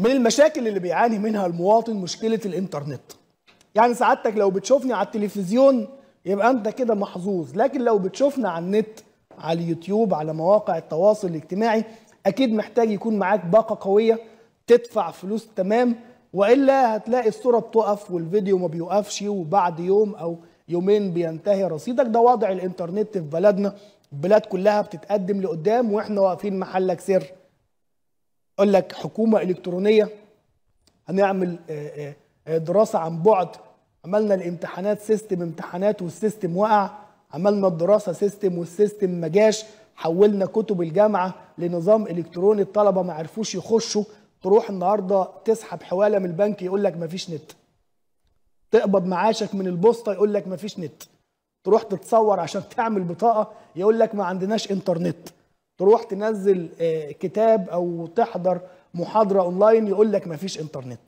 من المشاكل اللي بيعاني منها المواطن مشكله الانترنت يعني سعادتك لو بتشوفني على التلفزيون يبقى انت كده محظوظ لكن لو بتشوفنا على النت على اليوتيوب على مواقع التواصل الاجتماعي اكيد محتاج يكون معاك باقه قويه تدفع فلوس تمام والا هتلاقي الصوره بتقف والفيديو ما بيوقفش وبعد يوم او يومين بينتهي رصيدك ده وضع الانترنت في بلدنا البلاد كلها بتتقدم لقدام واحنا واقفين محلك سر يقول لك حكومه الكترونيه هنعمل آه، آه، آه، دراسه عن بعد عملنا الامتحانات سيستم امتحانات والسيستم وقع عملنا الدراسه سيستم والسيستم ما جاش حولنا كتب الجامعه لنظام الكتروني الطلبه ما عرفوش يخشوا تروح النهارده تسحب حواله من البنك يقول لك ما فيش نت تقبض معاشك من البوسطه يقول لك ما فيش نت تروح تتصور عشان تعمل بطاقه يقول لك ما عندناش انترنت تروح تنزل آه، كتاب او تحضر محاضره اونلاين يقول لك مفيش انترنت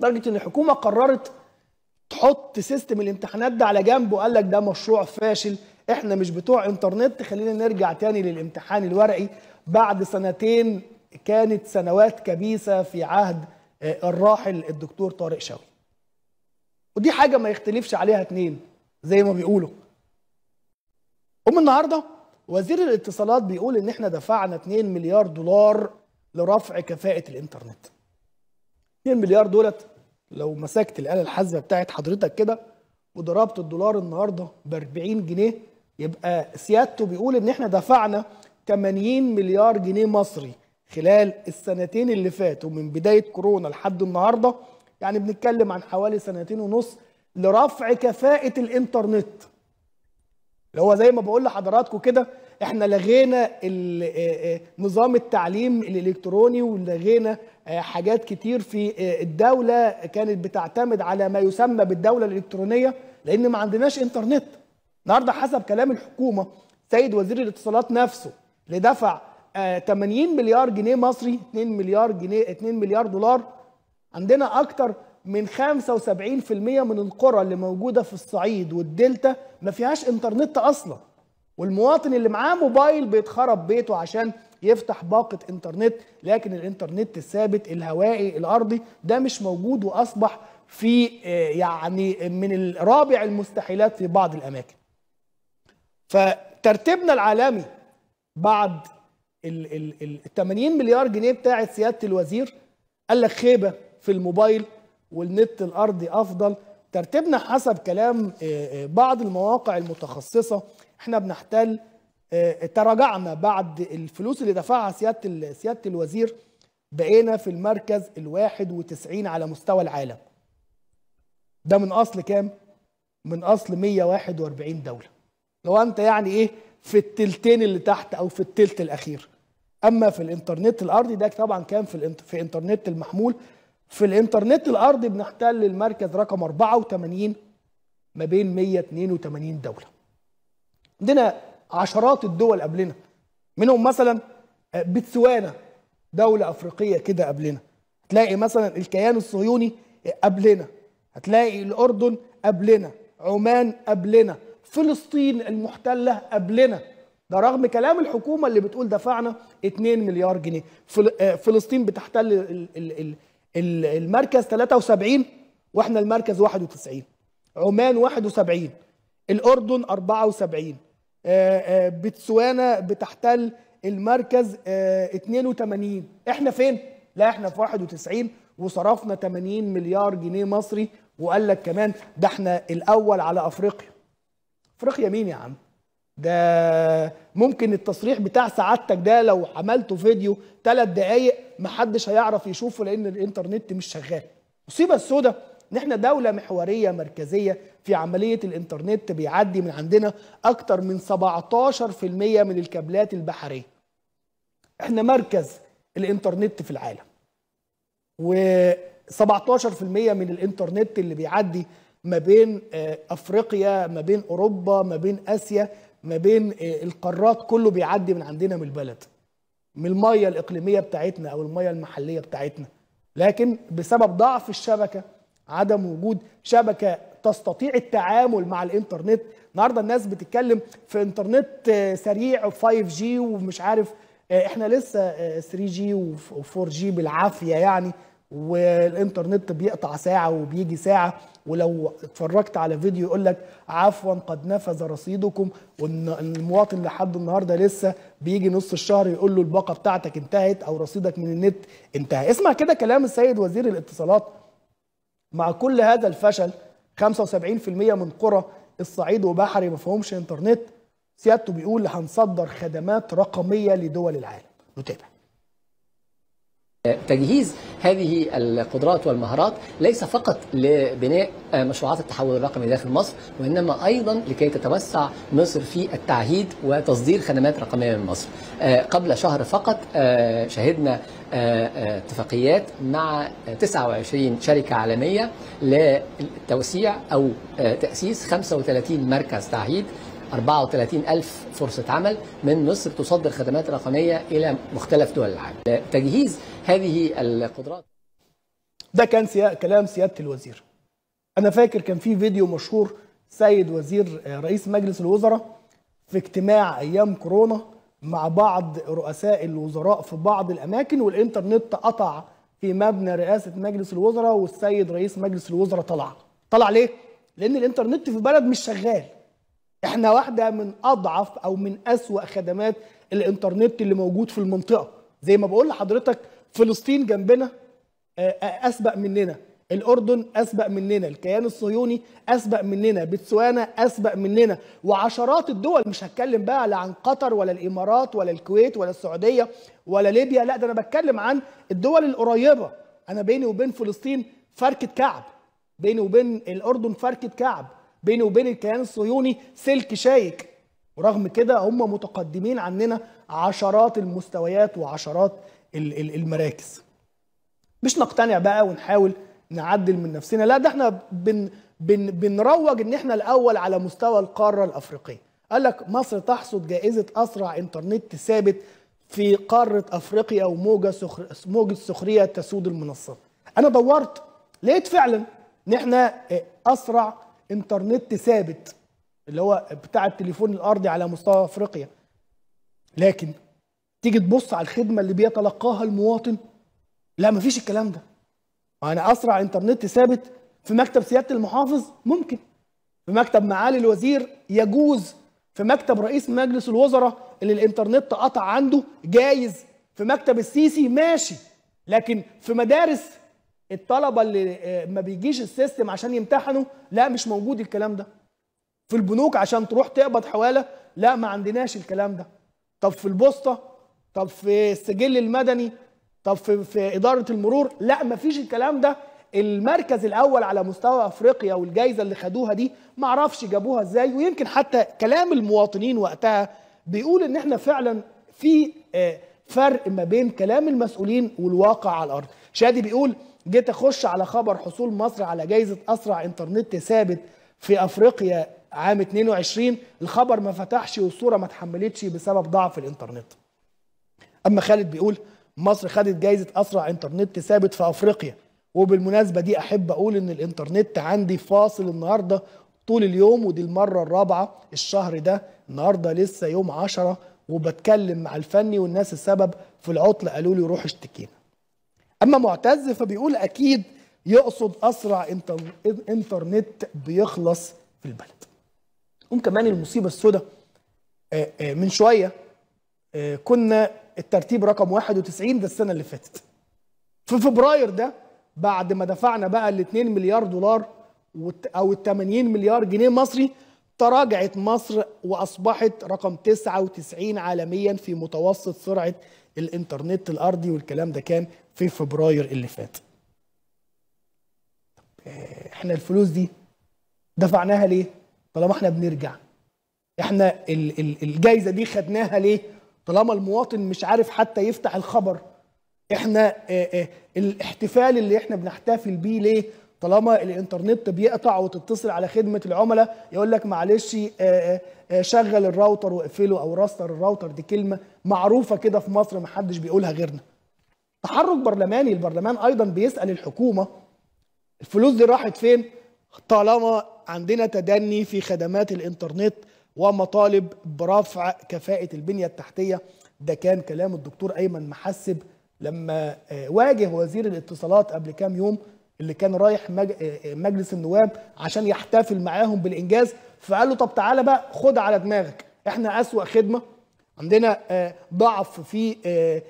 لدرجه ان الحكومه قررت تحط سيستم الامتحانات ده على جنب وقال لك ده مشروع فاشل احنا مش بتوع انترنت خلينا نرجع تاني للامتحان الورقي بعد سنتين كانت سنوات كبيسه في عهد آه، الراحل الدكتور طارق شوقي ودي حاجه ما يختلفش عليها اتنين زي ما بيقولوا ام النهارده وزير الاتصالات بيقول ان احنا دفعنا 2 مليار دولار لرفع كفاءه الانترنت 2 مليار دولت لو مسكت الاله الحاسبه بتاعت حضرتك كده وضربت الدولار النهارده ب 40 جنيه يبقى سيادته بيقول ان احنا دفعنا 80 مليار جنيه مصري خلال السنتين اللي فاتوا من بدايه كورونا لحد النهارده يعني بنتكلم عن حوالي سنتين ونص لرفع كفاءه الانترنت اللي هو زي ما بقول لحضراتكم كده احنا لغينا آه، آه، نظام التعليم الالكتروني ولغينا آه، حاجات كتير في الدوله كانت بتعتمد على ما يسمى بالدوله الالكترونيه لان ما عندناش انترنت النهارده حسب كلام الحكومه سيد وزير الاتصالات نفسه اللي دفع 80 مليار جنيه مصري 2 مليار جنيه 2 مليار دولار عندنا اكتر من 75% من القرى اللي موجوده في الصعيد والدلتا ما فيهاش انترنت اصلا والمواطن اللي معاه موبايل بيتخرب بيته عشان يفتح باقة انترنت لكن الانترنت الثابت الهوائي الارضي ده مش موجود واصبح في آه، يعني من رابع المستحيلات في بعض الاماكن فترتيبنا العالمي بعد ال ال ال 80 مليار جنيه بتاعه سياده الوزير قال لك خيبه في الموبايل والنت الارضي افضل ترتيبنا حسب كلام آه، آه، بعض المواقع المتخصصه احنا بنحتل آه، تراجعنا بعد الفلوس اللي دفعها سياده سياده الوزير بقينا في المركز ال91 على مستوى العالم ده من اصل كام من اصل 141 دوله لو انت يعني ايه في التلتين اللي تحت او في التلت الاخير اما في الانترنت الارضي ده طبعا كان في الانت... في انترنت المحمول في الانترنت الارضي بنحتل المركز رقم 84 ما بين 182 دوله عندنا عشرات الدول قبلنا منهم مثلا آه، بتسوانا دولة أفريقية كده قبلنا هتلاقي مثلا الكيان الصهيوني آه، قبلنا هتلاقي الأردن قبلنا عمان قبلنا فلسطين المحتلة قبلنا ده رغم كلام الحكومة اللي بتقول دفعنا 2 مليار جنيه آه، فلسطين بتحتل المركز 73 واحنا المركز 91 عمان 71 الأردن 74 آه، آه، بتسوانا بتحتل المركز 82 آه، احنا فين لا احنا في 91 وصرفنا 80 مليار جنيه مصري وقال لك كمان ده احنا الاول على افريقيا افريقيا مين يا عم ده ممكن التصريح بتاع سعادتك ده لو عملته فيديو ثلاث دقايق محدش هيعرف يشوفه لان الانترنت مش شغال مصيبه السوداء ان احنا دوله محوريه مركزيه في عمليه الانترنت بيعدي من عندنا اكتر من 17% من الكابلات البحريه احنا مركز الانترنت في العالم و17% من الانترنت اللي بيعدي ما بين آه، افريقيا ما بين اوروبا ما بين اسيا ما بين آه، القارات كله بيعدي من عندنا من البلد من الميه الاقليميه بتاعتنا او الميه المحليه بتاعتنا لكن بسبب ضعف الشبكه عدم وجود شبكه تستطيع التعامل مع الانترنت النهارده الناس بتتكلم في انترنت آه، سريع 5G ومش عارف آه، احنا لسه 3G آه، و4G بالعافيه يعني والانترنت بيقطع ساعه وبيجي ساعه ولو اتفرجت على فيديو يقول لك عفوا قد نفذ رصيدكم والمواطن لحد النهارده لسه بيجي نص الشهر يقول له الباقه بتاعتك انتهت او رصيدك من النت انتهى اسمع كده كلام السيد وزير الاتصالات مع كل هذا الفشل 75% من قرى الصعيد وبحري ما فيهمش انترنت سيادته بيقول هنصدر خدمات رقميه لدول العالم نتابع تجهيز هذه القدرات والمهارات ليس فقط لبناء مشروعات التحول الرقمي داخل مصر وانما ايضا لكي تتوسع مصر في التعهيد وتصدير خدمات رقميه من مصر. آه، قبل شهر فقط آه، شهدنا آه، اتفاقيات مع 29 شركه عالميه لتوسيع او تاسيس 35 مركز تعهيد 34000 فرصة عمل من مصر تصدر خدمات رقمية إلى مختلف دول العالم تجهيز هذه القدرات ده كان سيا... كلام سيادة الوزير أنا فاكر كان في فيديو مشهور سيد وزير آه، رئيس مجلس الوزراء في اجتماع أيام كورونا مع بعض رؤساء الوزراء في بعض الأماكن والإنترنت قطع في مبنى رئاسة مجلس الوزراء والسيد رئيس مجلس الوزراء طلع طلع ليه؟ لأن الإنترنت في بلد مش شغال احنا واحده من اضعف او من اسوا خدمات الانترنت اللي موجود في المنطقه زي ما بقول لحضرتك فلسطين جنبنا آه، آه، اسبق مننا الاردن اسبق مننا الكيان الصهيوني اسبق مننا بتسوانا اسبق مننا وعشرات الدول مش هتكلم بقى لا عن قطر ولا الامارات ولا الكويت ولا السعوديه ولا ليبيا لا ده انا بتكلم عن الدول القريبه انا بيني وبين فلسطين فركه كعب بيني وبين الاردن فركه كعب بيني وبين الكيان الصهيوني سلك شائك ورغم كده هم متقدمين عننا عشرات المستويات وعشرات المراكز مش نقتنع بقى ونحاول نعدل من نفسنا لا ده احنا بن بن بنروج ان احنا الاول على مستوى القاره الافريقيه قال لك مصر تحصد جائزه اسرع انترنت ثابت في قاره افريقيا وموجه سخر... موجه سخريه تسود المنصات انا دورت لقيت فعلا ان احنا اسرع انترنت ثابت اللي هو بتاع التليفون الارضي على مستوى افريقيا لكن تيجي تبص على الخدمه اللي بيتلقاها المواطن لا مفيش الكلام ده انا يعني اسرع انترنت ثابت في مكتب سياده المحافظ ممكن في مكتب معالي الوزير يجوز في مكتب رئيس مجلس الوزراء اللي الانترنت قطع عنده جايز في مكتب السيسي ماشي لكن في مدارس الطلبه اللي آه، ما بيجيش السيستم عشان يمتحنوا لا مش موجود الكلام ده في البنوك عشان تروح تقبض حواله لا ما عندناش الكلام ده طب في البوسطه طب في السجل المدني طب في, في اداره المرور لا ما فيش الكلام ده المركز الاول على مستوى افريقيا والجائزه اللي خدوها دي ما اعرفش جابوها ازاي ويمكن حتى كلام المواطنين وقتها بيقول ان احنا فعلا في آه، فرق ما بين كلام المسؤولين والواقع على الارض شادي بيقول جيت اخش على خبر حصول مصر على جائزه اسرع انترنت ثابت في افريقيا عام 22 الخبر ما فتحش والصوره ما اتحملتش بسبب ضعف الانترنت اما خالد بيقول مصر خدت جائزه اسرع انترنت ثابت في افريقيا وبالمناسبه دي احب اقول ان الانترنت عندي فاصل النهارده طول اليوم ودي المره الرابعه الشهر ده النهارده لسه يوم 10 وبتكلم مع الفني والناس السبب في العطله قالوا لي روح اشتكينا اما معتز فبيقول اكيد يقصد اسرع انترنت بيخلص في البلد قوم كمان المصيبه السوداء آه، آه، من شويه آه، كنا الترتيب رقم 91 ده السنه اللي فاتت في فبراير ده بعد ما دفعنا بقى ال 2 مليار دولار او ال 80 مليار جنيه مصري تراجعت مصر واصبحت رقم 99 عالميا في متوسط سرعه الانترنت الارضي والكلام ده كان في فبراير اللي فات احنا الفلوس دي دفعناها ليه طالما احنا بنرجع احنا الجايزه دي خدناها ليه طالما المواطن مش عارف حتى يفتح الخبر احنا اه اه الاحتفال اللي احنا بنحتفل بيه ليه طالما الانترنت بيقطع وتتصل على خدمه العملاء يقول لك معلش اه شغل الراوتر واقفله او راستر الراوتر دي كلمه معروفه كده في مصر محدش بيقولها غيرنا تحرك برلماني البرلمان ايضا بيسال الحكومه الفلوس دي راحت فين طالما عندنا تدني في خدمات الانترنت ومطالب برفع كفاءه البنيه التحتيه ده كان كلام الدكتور ايمن محسب لما آه، واجه وزير الاتصالات قبل كام يوم اللي كان رايح آه، آه، مجلس النواب عشان يحتفل معاهم بالانجاز فقال له طب تعالى بقى خد على دماغك احنا اسوا خدمه عندنا ضعف في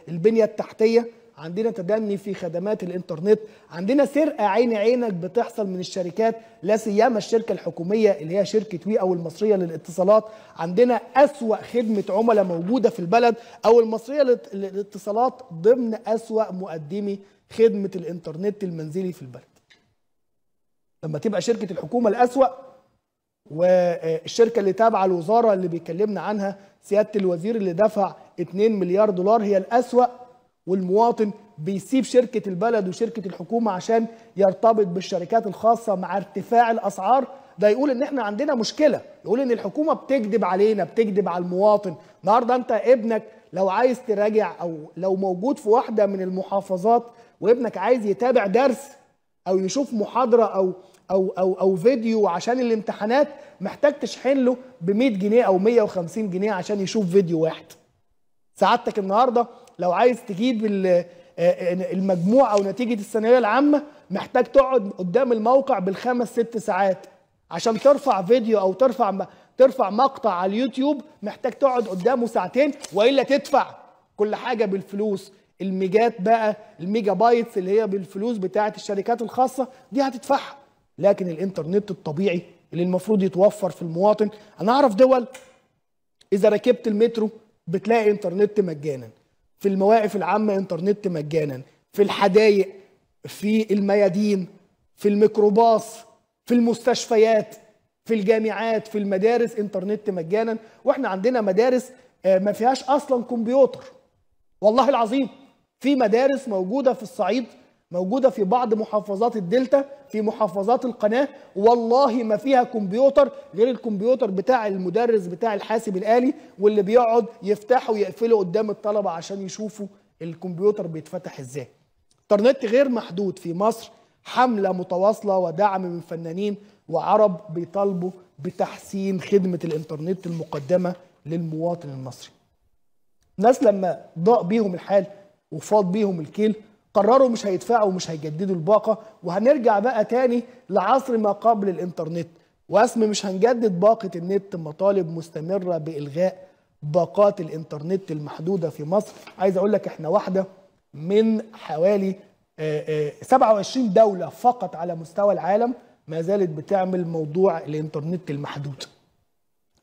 البنيه التحتيه عندنا تدني في خدمات الانترنت عندنا سرقه عين عينك بتحصل من الشركات لا سيما الشركه الحكوميه اللي هي شركه وي او المصريه للاتصالات عندنا اسوا خدمه عملاء موجوده في البلد او المصريه للاتصالات ضمن اسوا مقدمي خدمه الانترنت المنزلي في البلد لما تبقى شركه الحكومه الاسوا والشركه اللي تابعه الوزاره اللي بيكلمنا عنها سياده الوزير اللي دفع 2 مليار دولار هي الاسوا والمواطن بيسيب شركة البلد وشركة الحكومة عشان يرتبط بالشركات الخاصة مع ارتفاع الأسعار ده يقول ان احنا عندنا مشكلة يقول ان الحكومة بتكذب علينا بتكذب على المواطن النهاردة انت ابنك لو عايز تراجع او لو موجود في واحدة من المحافظات وابنك عايز يتابع درس او يشوف محاضرة او او او او فيديو عشان الامتحانات محتاج تشحن له ب 100 جنيه او 150 جنيه عشان يشوف فيديو واحد سعادتك النهارده لو عايز تجيب آه، آه، المجموع او نتيجه الثانويه العامه محتاج تقعد قدام الموقع بالخمس ست ساعات عشان ترفع فيديو او ترفع ترفع مقطع على اليوتيوب محتاج تقعد قدامه ساعتين والا تدفع كل حاجه بالفلوس الميجات بقى الميجا بايتس اللي هي بالفلوس بتاعه الشركات الخاصه دي هتدفعها لكن الانترنت الطبيعي اللي المفروض يتوفر في المواطن انا اعرف دول اذا ركبت المترو بتلاقي انترنت مجانا في المواقف العامة انترنت مجانا في الحدائق في الميادين في الميكروباص في المستشفيات في الجامعات في المدارس انترنت مجانا واحنا عندنا مدارس آه، ما فيهاش اصلا كمبيوتر والله العظيم في مدارس موجودة في الصعيد موجوده في بعض محافظات الدلتا في محافظات القناه والله ما فيها كمبيوتر غير الكمبيوتر بتاع المدرس بتاع الحاسب الالي واللي بيقعد يفتحه ويقفله قدام الطلبه عشان يشوفوا الكمبيوتر بيتفتح ازاي انترنت غير محدود في مصر حمله متواصله ودعم من فنانين وعرب بيطالبوا بتحسين خدمه الانترنت المقدمه للمواطن المصري ناس لما ضاق بيهم الحال وفاض بيهم الكيل قرروا مش هيدفعوا ومش هيجددوا الباقة وهنرجع بقى تاني لعصر ما قبل الإنترنت واسم مش هنجدد باقة النت مطالب مستمرة بإلغاء باقات الإنترنت المحدودة في مصر عايز أقول لك إحنا واحدة من حوالي 27 آه، آه، دولة فقط على مستوى العالم ما زالت بتعمل موضوع الإنترنت المحدود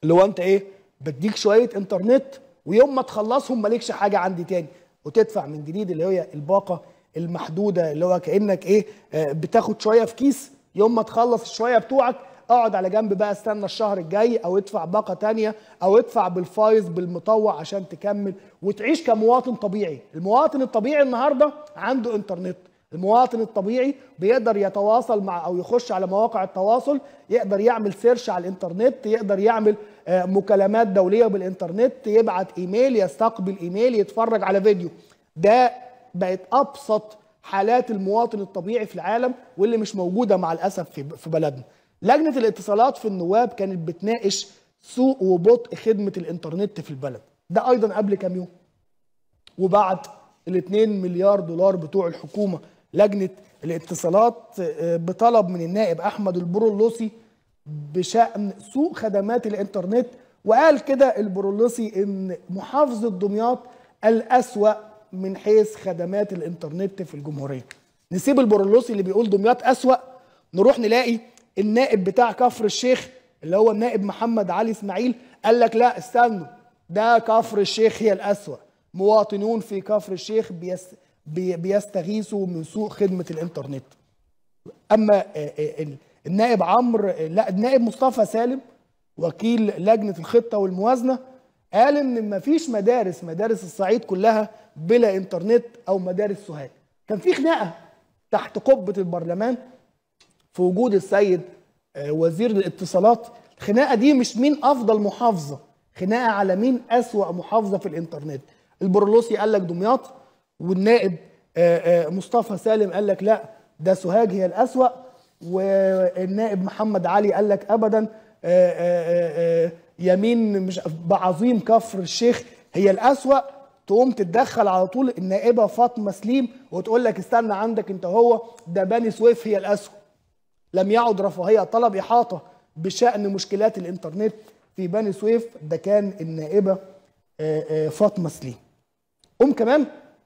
اللي هو أنت إيه بديك شوية إنترنت ويوم ما تخلصهم مالكش حاجة عندي تاني وتدفع من جديد اللي هي الباقة المحدوده اللي هو كانك ايه آه، بتاخد شويه في كيس يوم ما تخلص الشويه بتوعك اقعد على جنب بقى استنى الشهر الجاي او ادفع باقه تانية او ادفع بالفايز بالمطوع عشان تكمل وتعيش كمواطن طبيعي المواطن الطبيعي النهارده عنده انترنت المواطن الطبيعي بيقدر يتواصل مع او يخش على مواقع التواصل يقدر يعمل سيرش على الانترنت يقدر يعمل آه، مكالمات دوليه بالانترنت يبعت ايميل يستقبل ايميل يتفرج على فيديو ده بقت ابسط حالات المواطن الطبيعي في العالم واللي مش موجوده مع الاسف في في بلدنا. لجنه الاتصالات في النواب كانت بتناقش سوء وبطء خدمه الانترنت في البلد، ده ايضا قبل كام يوم. وبعد ال2 مليار دولار بتوع الحكومه لجنه الاتصالات آه، بطلب من النائب احمد البرولوسي بشان سوء خدمات الانترنت وقال كده البرولوسي ان محافظه دمياط الاسوا من حيث خدمات الانترنت في الجمهوريه نسيب البرلوسي اللي بيقول دمياط اسوا نروح نلاقي النائب بتاع كفر الشيخ اللي هو النائب محمد علي اسماعيل قال لك لا استنوا ده كفر الشيخ هي الاسوا مواطنون في كفر الشيخ بيست... بيستغيثوا من سوء خدمه الانترنت اما آه، آه، النائب عمرو لا النائب مصطفى سالم وكيل لجنه الخطه والموازنه قال ان مفيش مدارس مدارس الصعيد كلها بلا انترنت او مدارس سوهاج كان في خناقه تحت قبه البرلمان في وجود السيد آه، وزير الاتصالات الخناقه دي مش مين افضل محافظه خناقه على مين اسوا محافظه في الانترنت البرلوسي قال لك دمياط والنائب آه، آه، مصطفى سالم قال لك لا ده سوهاج هي الاسوا والنائب محمد علي قال لك ابدا يمين مش بعظيم كفر الشيخ هي الأسوأ تقوم تتدخل على طول النائبه فاطمه سليم وتقول لك استنى عندك انت هو ده بني سويف هي الاسوأ لم يعد رفاهيه طلب احاطه بشان مشكلات الانترنت في بني سويف ده كان النائبه آه، آه، فاطمه سليم قوم كمان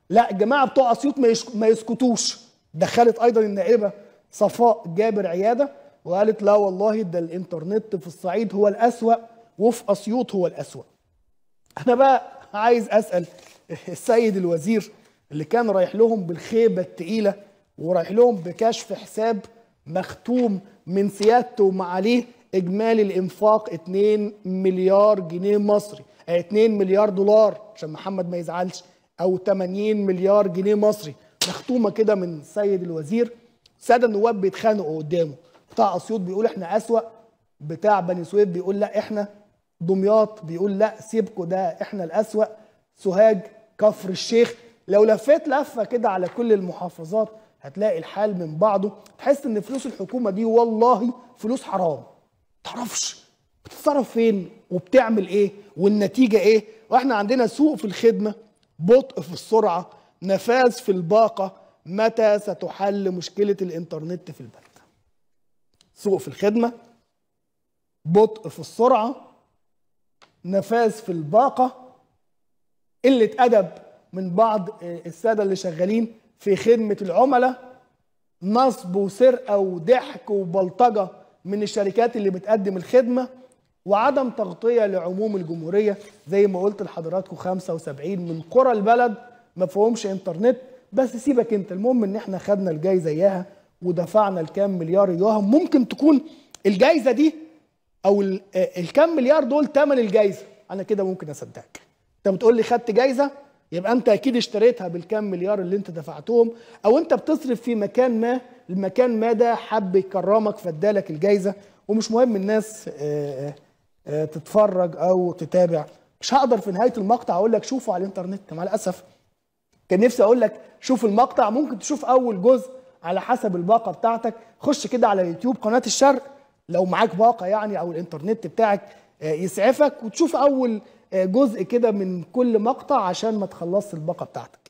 لا الجماعه بتوع اسيوط ما يسكتوش دخلت ايضا النائبه صفاء جابر عياده وقالت لا والله ده الانترنت في الصعيد هو الاسوأ وفي أسيوط هو الأسوأ أنا بقى عايز أسأل السيد الوزير اللي كان رايح لهم بالخيبة التقيلة ورايح لهم بكشف حساب مختوم من سيادته ومعاليه إجمالي الإنفاق 2 مليار جنيه مصري 2 آه، مليار دولار عشان محمد ما يزعلش أو 80 مليار جنيه مصري مختومة كده من السيد الوزير سادة النواب بيتخانقوا قدامه بتاع أسيوط بيقول إحنا أسوأ بتاع بني سويف بيقول لا احنا دمياط بيقول لا سيبكوا ده احنا الاسوأ سوهاج كفر الشيخ لو لفيت لفه كده على كل المحافظات هتلاقي الحال من بعضه تحس ان فلوس الحكومه دي والله فلوس حرام تعرفش بتتصرف فين وبتعمل ايه والنتيجه ايه واحنا عندنا سوء في الخدمه بطء في السرعه نفاذ في الباقه متى ستحل مشكله الانترنت في البلد سوء في الخدمه بطء في السرعه نفاذ في الباقه قله ادب من بعض آه، الساده اللي شغالين في خدمه العملاء نصب وسرقه وضحك وبلطجه من الشركات اللي بتقدم الخدمه وعدم تغطيه لعموم الجمهوريه زي ما قلت لحضراتكم 75 من قرى البلد ما فيهمش انترنت بس سيبك انت المهم ان احنا خدنا الجايزه اياها ودفعنا الكام مليار اياها ممكن تكون الجايزه دي او آه، الكام مليار دول ثمن الجايزه انا كده ممكن اصدقك انت بتقول لي خدت جايزه يبقى انت اكيد اشتريتها بالكام مليار اللي انت دفعتهم او انت بتصرف في مكان ما المكان ما ده حب يكرمك فادالك الجايزه ومش مهم الناس آه، آه، تتفرج او تتابع مش هقدر في نهايه المقطع اقول لك شوفوا على الانترنت مع الاسف كان نفسي اقول لك شوف المقطع ممكن تشوف اول جزء على حسب الباقه بتاعتك خش كده على يوتيوب قناه الشرق لو معاك باقه يعني او الانترنت بتاعك آه، يسعفك وتشوف اول آه، جزء كده من كل مقطع عشان ما تخلص الباقه بتاعتك